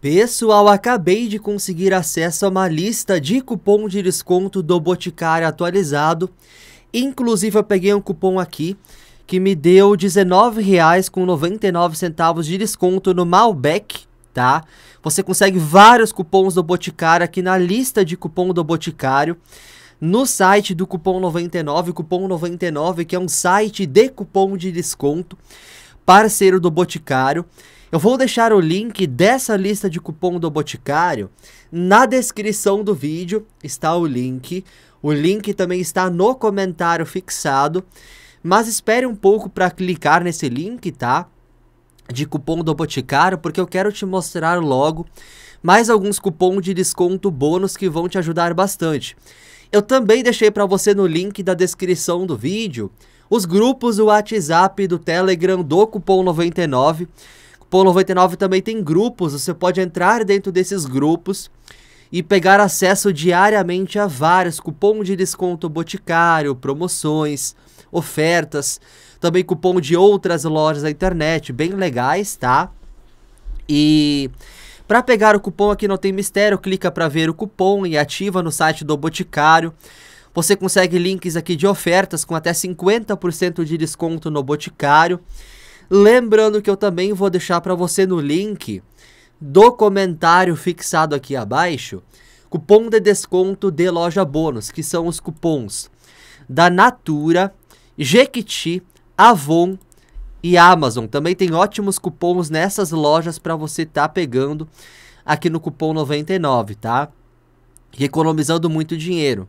Pessoal, acabei de conseguir acesso a uma lista de cupom de desconto do Boticário atualizado. Inclusive, eu peguei um cupom aqui que me deu R$19,99 de desconto no Malbec, tá? Você consegue vários cupons do Boticário aqui na lista de cupom do Boticário. No site do Cupom 99, Cupom 99, que é um site de cupom de desconto, parceiro do Boticário. Eu vou deixar o link dessa lista de cupom do Boticário na descrição do vídeo, está o link. O link também está no comentário fixado, mas espere um pouco para clicar nesse link, tá? De cupom do Boticário, porque eu quero te mostrar logo mais alguns cupons de desconto bônus que vão te ajudar bastante. Eu também deixei para você no link da descrição do vídeo os grupos do WhatsApp do Telegram do Cupom 99 Polo99 também tem grupos, você pode entrar dentro desses grupos e pegar acesso diariamente a vários cupom de desconto Boticário, promoções, ofertas, também cupom de outras lojas da internet, bem legais, tá? E para pegar o cupom aqui não tem mistério, clica para ver o cupom e ativa no site do Boticário. Você consegue links aqui de ofertas com até 50% de desconto no Boticário. Lembrando que eu também vou deixar para você no link do comentário fixado aqui abaixo, cupom de desconto de loja bônus, que são os cupons da Natura, Jequiti, Avon e Amazon. Também tem ótimos cupons nessas lojas para você tá pegando aqui no cupom 99, tá? E economizando muito dinheiro.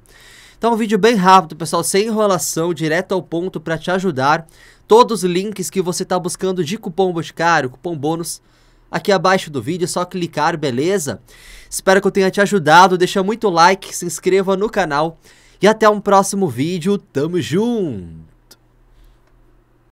Então, um vídeo bem rápido, pessoal, sem enrolação, direto ao ponto para te ajudar. Todos os links que você está buscando de cupom Boticário, cupom bônus, aqui abaixo do vídeo, é só clicar, beleza? Espero que eu tenha te ajudado, deixa muito like, se inscreva no canal e até um próximo vídeo, tamo junto!